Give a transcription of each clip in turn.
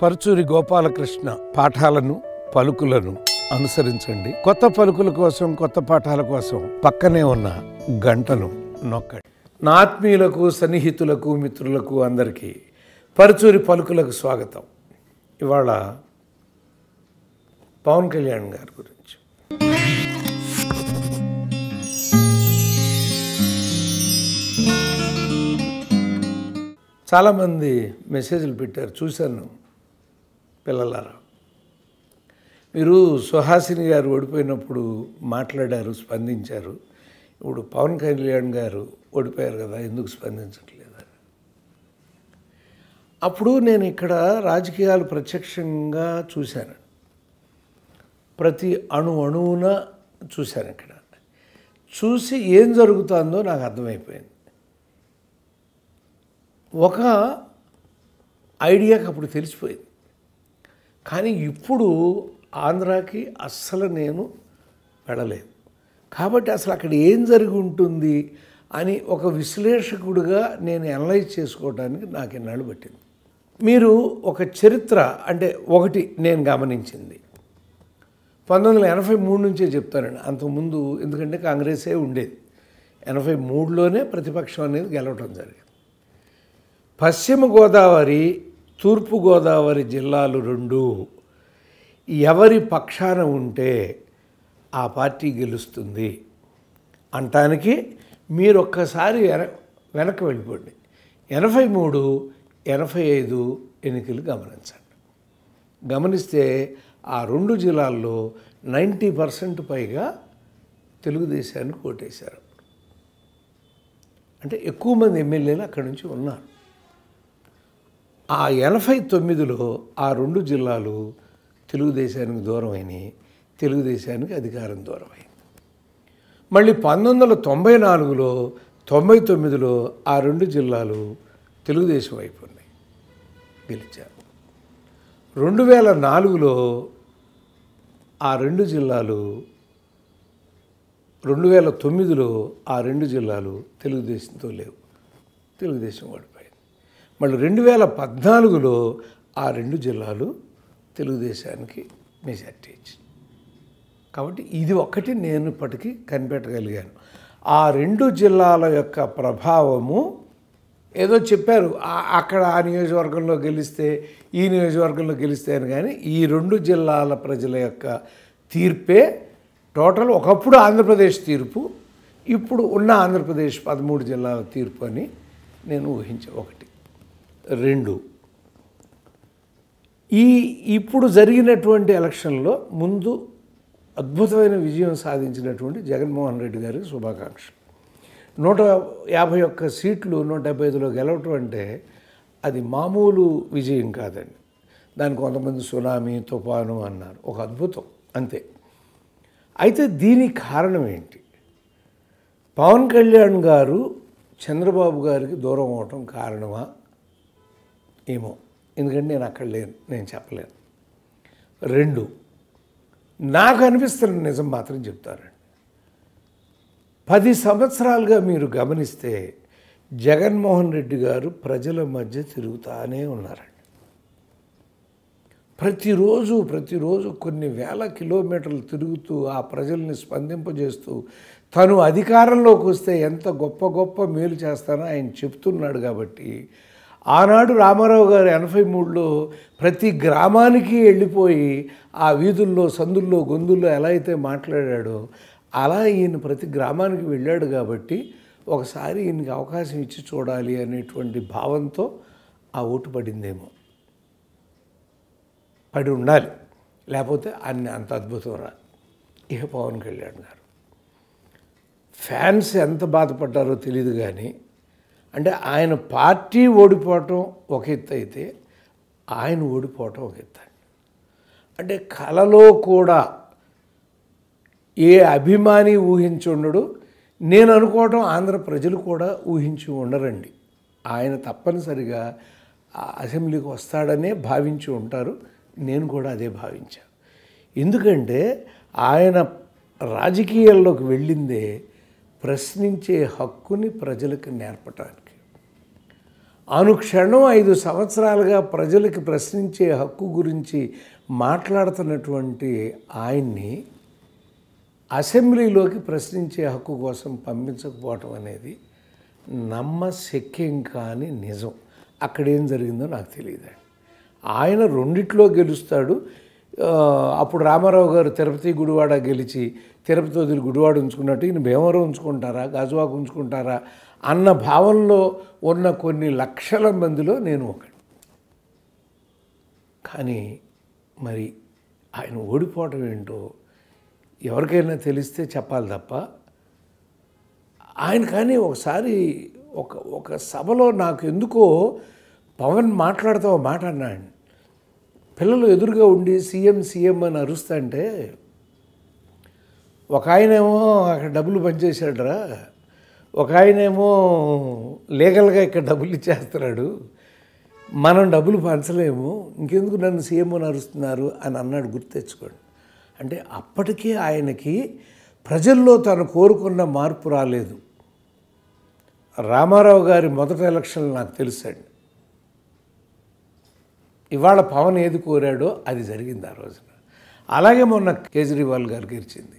పరుచూరి గోపాలకృష్ణ పాఠాలను పలుకులను అనుసరించండి కొత్త పలుకుల కోసం కొత్త పాఠాల కోసం పక్కనే ఉన్న గంటను నొక్కడి నా ఆత్మీయులకు సన్నిహితులకు మిత్రులకు అందరికీ పరుచూరి పలుకులకు స్వాగతం ఇవాళ పవన్ కళ్యాణ్ గారి గురించి చాలామంది మెసేజ్లు పెట్టారు చూశాను పిల్లలారా మీరు సుహాసిని గారు ఓడిపోయినప్పుడు మాట్లాడారు స్పందించారు ఇప్పుడు పవన్ కళ్యాణ్ గారు ఓడిపోయారు కదా ఎందుకు స్పందించట్లేదు అప్పుడు నేను ఇక్కడ రాజకీయాలు ప్రత్యక్షంగా చూశాను ప్రతి అణు అణువున చూశాను ఇక్కడ చూసి ఏం జరుగుతుందో నాకు అర్థమైపోయింది ఒక ఐడియాకి అప్పుడు తెలిసిపోయింది కానీ ఇప్పుడు ఆంధ్రాకి అస్సలు నేను వెళ్ళలేదు కాబట్టి అసలు అక్కడ ఏం జరిగి ఉంటుంది అని ఒక విశ్లేషకుడిగా నేను అనలైజ్ చేసుకోవడానికి నాకు ఎన్నాళ్ళు పట్టింది మీరు ఒక చరిత్ర అంటే ఒకటి నేను గమనించింది పంతొమ్మిది వందల ఎనభై మూడు నుంచే చెప్తానండి అంతకుముందు ఎందుకంటే కాంగ్రెసే ఉండేది ఎనభై మూడులోనే ప్రతిపక్షం అనేది గెలవటం జరిగింది పశ్చిమ గోదావరి తూర్పుగోదావరి జిల్లాలు రెండు ఎవరి పక్షాన ఉంటే ఆ పార్టీ గెలుస్తుంది అంటానికి మీరు ఒక్కసారి వెన వెనక్కి వెళ్ళిపోండి ఎనభై మూడు ఎనభై ఐదు ఎన్నికలు గమనించండి గమనిస్తే ఆ రెండు జిల్లాల్లో నైంటీ పర్సెంట్ పైగా తెలుగుదేశానికి ఓటేశారు అంటే ఎక్కువ మంది ఎమ్మెల్యేలు అక్కడి నుంచి ఉన్నారు ఆ ఎనభై తొమ్మిదిలో ఆ రెండు జిల్లాలు తెలుగుదేశానికి దూరమైనవి తెలుగుదేశానికి అధికారం దూరమైంది మళ్ళీ పంతొమ్మిది వందల తొంభై నాలుగులో తొంభై తొమ్మిదిలో ఆ రెండు జిల్లాలు తెలుగుదేశం వైపు ఉన్నాయి గెలిచారు రెండు వేల నాలుగులో ఆ రెండు జిల్లాలు రెండు వేల తొమ్మిదిలో ఆ రెండు జిల్లాలు తెలుగుదేశంతో లేవు తెలుగుదేశం వాడు మళ్ళీ రెండు వేల పద్నాలుగులో ఆ రెండు జిల్లాలు తెలుగుదేశానికి మెజార్టీ కాబట్టి ఇది ఒకటి నేను ఇప్పటికీ కనిపెట్టగలిగాను ఆ రెండు జిల్లాల యొక్క ప్రభావము ఏదో చెప్పారు అక్కడ ఆ నియోజకవర్గంలో గెలిస్తే ఈ నియోజకవర్గంలో గెలిస్తే అని కానీ ఈ రెండు జిల్లాల ప్రజల యొక్క తీర్పే టోటల్ ఒకప్పుడు ఆంధ్రప్రదేశ్ తీర్పు ఇప్పుడు ఉన్న ఆంధ్రప్రదేశ్ పదమూడు జిల్లాల తీర్పు అని నేను ఊహించే ఒకటి రెండు ఈ ఇప్పుడు జరిగినటువంటి ఎలక్షన్లో ముందు అద్భుతమైన విజయం సాధించినటువంటి జగన్మోహన్ రెడ్డి గారికి శుభాకాంక్షలు నూట యాభై ఒక్క సీట్లు నూట డెబ్బై ఐదులో గెలవటం అంటే అది మామూలు విజయం కాదండి దాని కొంతమంది సునామీ తుఫాను అన్నారు ఒక అద్భుతం అంతే అయితే దీని కారణం ఏంటి పవన్ కళ్యాణ్ గారు చంద్రబాబు గారికి దూరం అవటం కారణమా ఏమో ఎందుకంటే నేను అక్కడ లేను నేను చెప్పలేను రెండు నాకు అనిపిస్తున్న నిజం మాత్రం చెప్తారండి పది సంవత్సరాలుగా మీరు గమనిస్తే జగన్మోహన్ రెడ్డి గారు ప్రజల మధ్య తిరుగుతానే ఉన్నారండి ప్రతిరోజు ప్రతిరోజు కొన్ని వేల కిలోమీటర్లు తిరుగుతూ ఆ ప్రజల్ని స్పందింపజేస్తూ తను అధికారంలోకి వస్తే ఎంత గొప్ప గొప్ప మేలు చేస్తానో ఆయన చెప్తున్నాడు కాబట్టి ఆనాడు రామారావు గారు ఎనభై మూడులో ప్రతి గ్రామానికి వెళ్ళిపోయి ఆ వీధుల్లో సందుల్లో గొంతుల్లో ఎలా అయితే మాట్లాడాడో అలా ఈయన ప్రతి గ్రామానికి వెళ్ళాడు కాబట్టి ఒకసారి ఈయనకి అవకాశం ఇచ్చి చూడాలి అనేటువంటి భావంతో ఆ ఓటు పడిందేమో పడి ఉండాలి లేకపోతే అన్ని అంత అద్భుతం రా ఇక పవన్ కళ్యాణ్ గారు ఫ్యాన్స్ ఎంత బాధపడ్డారో తెలియదు కానీ అంటే ఆయన పార్టీ ఓడిపోవటం ఒక ఎత్తు అయితే ఆయన ఓడిపోవటం ఒక ఎత్తు అంటే కళలో కూడా ఏ అభిమాని ఊహించి ఉండడు నేను అనుకోవటం ఆంధ్ర ప్రజలు కూడా ఊహించి ఉండరండి ఆయన తప్పనిసరిగా అసెంబ్లీకి వస్తాడనే భావించి ఉంటారు నేను కూడా అదే భావించాను ఎందుకంటే ఆయన రాజకీయాల్లోకి వెళ్ళిందే ప్రశ్నించే హక్కుని ప్రజలకు నేర్పటానికి అనుక్షణం ఐదు సంవత్సరాలుగా ప్రజలకి ప్రశ్నించే హక్కు గురించి మాట్లాడుతున్నటువంటి ఆయన్ని అసెంబ్లీలోకి ప్రశ్నించే హక్కు కోసం పంపించకపోవటం అనేది నమ్మశక్యం కాని నిజం అక్కడ ఏం జరిగిందో నాకు తెలియదండి ఆయన రెండిట్లో గెలుస్తాడు అప్పుడు రామారావు గారు తిరుపతి గుడివాడ గెలిచి తిరుపతి వదిలి గుడివాడ ఉంచుకున్నట్టు ఈయన భీమవరం ఉంచుకుంటారా గాజువాకు ఉంచుకుంటారా అన్న భావంలో ఉన్న కొన్ని లక్షల మందిలో నేను ఒక కానీ మరి ఆయన ఓడిపోవడం ఏంటో ఎవరికైనా తెలిస్తే చెప్పాలి తప్ప ఆయన కానీ ఒకసారి ఒక ఒక సభలో నాకు ఎందుకో పవన్ మాట్లాడుతూ మాట అన్నాడు పిల్లలు ఎదురుగా ఉండి సీఎం సీఎం అని అరుస్తా అంటే ఒక ఆయనేమో అక్కడ డబ్బులు రా ఒక ఆయనేమో లీగల్గా ఇక్కడ డబ్బులు ఇచ్చేస్తున్నాడు మనం డబ్బులు పంచలేము ఇంకెందుకు నన్ను సీఎం నరుస్తున్నారు అని అన్నాడు గుర్తు తెచ్చుకోండి అంటే అప్పటికే ఆయనకి ప్రజల్లో తను కోరుకున్న మార్పు రాలేదు రామారావు గారి మొదటి ఎలక్షన్ నాకు తెలుసండి ఇవాళ పవన్ ఏది కోరాడో అది జరిగింది ఆ రోజున అలాగే మొన్న కేజ్రీవాల్ గారు గెలిచింది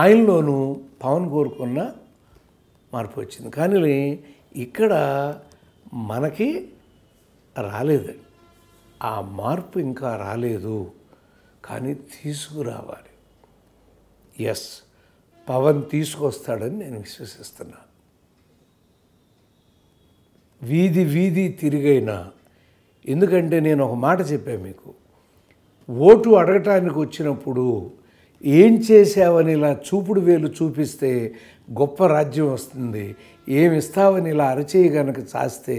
ఆయనలోనూ పవన్ కోరుకున్న మార్పు వచ్చింది కానీ ఇక్కడ మనకి రాలేదు ఆ మార్పు ఇంకా రాలేదు కానీ తీసుకురావాలి ఎస్ పవన్ తీసుకొస్తాడని నేను విశ్వసిస్తున్నాను వీధి వీధి తిరిగైనా ఎందుకంటే నేను ఒక మాట చెప్పాను మీకు ఓటు అడగటానికి వచ్చినప్పుడు ఏం చేసావని ఇలా చూపుడు వేలు చూపిస్తే గొప్ప రాజ్యం వస్తుంది ఏమి ఇస్తావని ఇలా అరచేయి గనక చాస్తే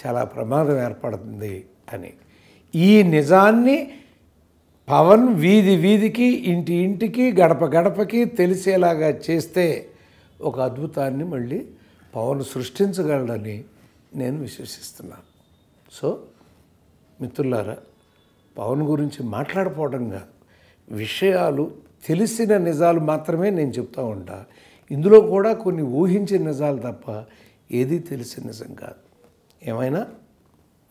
చాలా ప్రమాదం ఏర్పడుతుంది అని ఈ నిజాన్ని పవన్ వీధి వీధికి ఇంటి ఇంటికి గడప గడపకి తెలిసేలాగా చేస్తే ఒక అద్భుతాన్ని మళ్ళీ పవన్ సృష్టించగలడని నేను విశ్వసిస్తున్నాను సో మిత్రులారా పవన్ గురించి మాట్లాడిపోవడం కాదు విషయాలు తెలిసిన నిజాలు మాత్రమే నేను చెప్తూ ఉంటా ఇందులో కూడా కొన్ని ఊహించిన నిజాలు తప్ప ఏది తెలిసిన నిజం కాదు ఏమైనా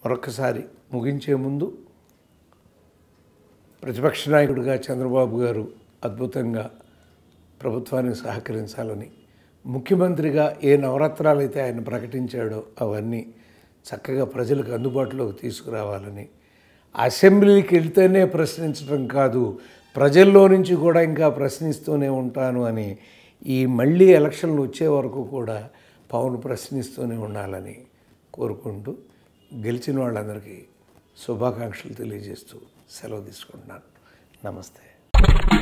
మరొకసారి ముగించే ముందు ప్రతిపక్ష నాయకుడిగా చంద్రబాబు గారు అద్భుతంగా ప్రభుత్వానికి సహకరించాలని ముఖ్యమంత్రిగా ఏ నవరత్నాలు అయితే ఆయన ప్రకటించాడో అవన్నీ చక్కగా ప్రజలకు అందుబాటులోకి తీసుకురావాలని అసెంబ్లీకి వెళ్తేనే ప్రశ్నించడం కాదు ప్రజల్లో నుంచి కూడా ఇంకా ప్రశ్నిస్తూనే ఉంటాను అని ఈ మళ్ళీ ఎలక్షన్లు వచ్చే వరకు కూడా పవన్ ప్రశ్నిస్తూనే ఉండాలని కోరుకుంటూ గెలిచిన వాళ్ళందరికీ శుభాకాంక్షలు తెలియజేస్తూ సెలవు తీసుకుంటున్నాను నమస్తే